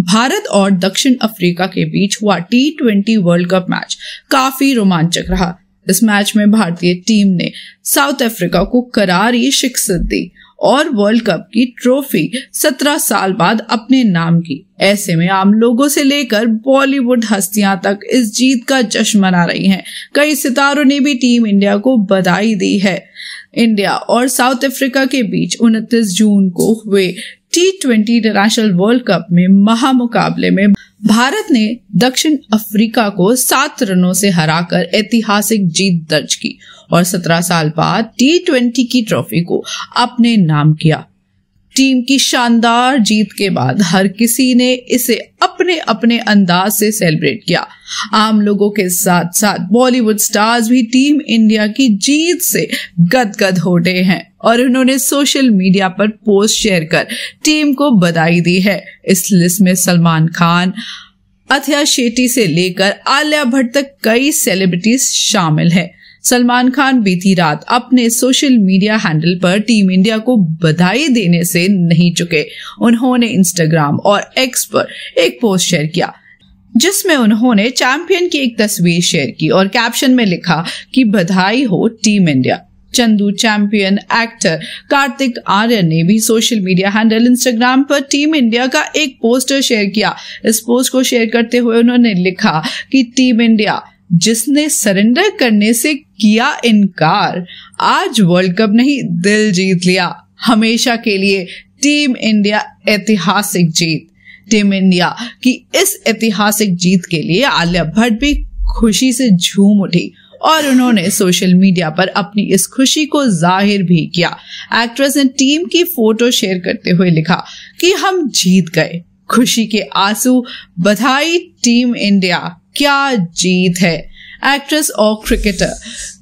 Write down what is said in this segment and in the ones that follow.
भारत और दक्षिण अफ्रीका के बीच हुआ T twenty world cup match काफी रोमांचक रहा इस मैच में भारतीय टीम ने साउथ अफ्रीका को करारी शिकस्त दी और वर्ल्ड कप की ट्रॉफी 17 साल बाद अपने नाम की ऐसे में आम लोगों से लेकर बॉलीवुड हस्तियां तक इस जीत का जश्न मना रही हैं। कई सितारों ने भी टीम इंडिया को बधाई दी है इंडिया और साउथ अफ्रीका के बीच 29 जून को हुए T twenty international world cup में महामुकाबले में भारत ने दक्षिण अफ्रीका को सात रनों से हराकर ऐतिहासिक जीत दर्ज की और सत्रह साल बाद टी ट्वेंटी की ट्रॉफी को अपने नाम किया टीम की शानदार जीत के बाद हर किसी ने इसे अपने अपने अंदाज से सेलिब्रेट किया आम लोगों के साथ साथ बॉलीवुड स्टार्स भी टीम इंडिया की जीत से गदगद हो गए हैं और उन्होंने सोशल मीडिया पर पोस्ट शेयर कर टीम को बधाई दी है इस लिस्ट में सलमान खान अथिया शेट्टी से लेकर आलिया भट्ट तक कई सेलिब्रिटीज शामिल हैं सलमान खान बीती रात अपने सोशल मीडिया हैंडल पर टीम इंडिया को बधाई देने से नहीं चुके उन्होंने इंस्टाग्राम और एक्स पर एक पोस्ट शेयर किया जिसमें उन्होंने चैंपियन की एक तस्वीर शेयर की और कैप्शन में लिखा कि बधाई हो team India Chandu champion actor Kartik Aaryan ने भी सोशल मीडिया हैंडल इंस्टाग्राम पर टीम इंडिया का एक पोस्टर शेयर किया इस पोस्ट को शेयर करते हुए उन्होंने लिखा कि टीम इंडिया जिसने सरेंडर करने से किया इनकार आज वर्ल्ड कप नहीं दिल जीत लिया हमेशा के लिए टीम इंडिया ऐतिहासिक जीत टीम इंडिया की इस ऐतिहासिक जीत के लिए आलिया भट्ट भी खुशी से झूम उठी और उन्होंने सोशल मीडिया पर अपनी इस खुशी को जाहिर भी किया एक्ट्रेस ने टीम की फोटो शेयर करते हुए लिखा कि हम जीत गए खुशी के आंसू बधाई टीम इंडिया क्या जीत है एक्ट्रेस और क्रिकेटर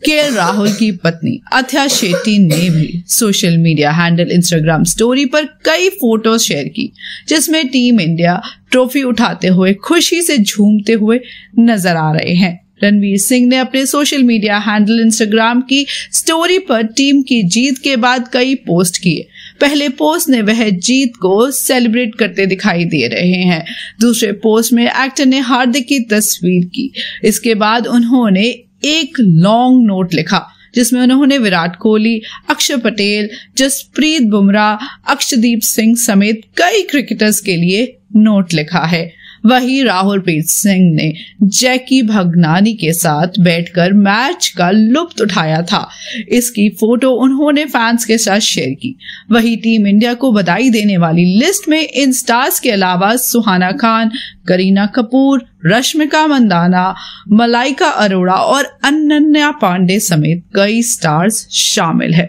के राहुल की पत्नी अथया शेट्टी ने भी social media handle Instagram story पर कई फोटो शेयर की जिसमें टीम इंडिया ट्रॉफी उठाते हुए खुशी से झूमते हुए नजर आ रहे हैं रणवीर सिंह ने अपने सोशल मीडिया हैंडल इंस्टाग्राम की स्टोरी पर टीम की जीत के बाद कई पोस्ट किए पहले पोस्ट ने वह जीत को सेलिब्रेट करते दिखाई दे रहे हैं दूसरे पोस्ट में एक्टर ने हार्दिक की तस्वीर की इसके बाद उन्होंने एक लॉन्ग नोट लिखा जिसमें उन्होंने विराट कोहली अक्षय पटेल जसप्रीत बुमराह अक्षदीप सिंह समेत कई क्रिकेटर्स के लिए नोट लिखा है वहीं प्रीत सिंह ने जैकी भगनानी के साथ बैठकर मैच का लुप्त उठाया था इसकी फोटो उन्होंने फैंस के साथ शेयर की वहीं टीम इंडिया को बधाई देने वाली लिस्ट में इन स्टार्स के अलावा सुहाना खान करीना कपूर रश्मिका मंदाना मलाइका अरोड़ा और अनन्या पांडे समेत कई स्टार्स शामिल है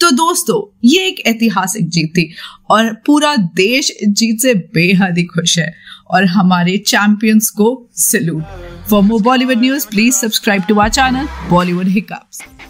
तो दोस्तों ये एक ऐतिहासिक जीत थी और पूरा देश जीत से बेहद ही खुश है और हमारे चैंपियंस को salute for more Bollywood news please subscribe to our channel Bollywood hiccups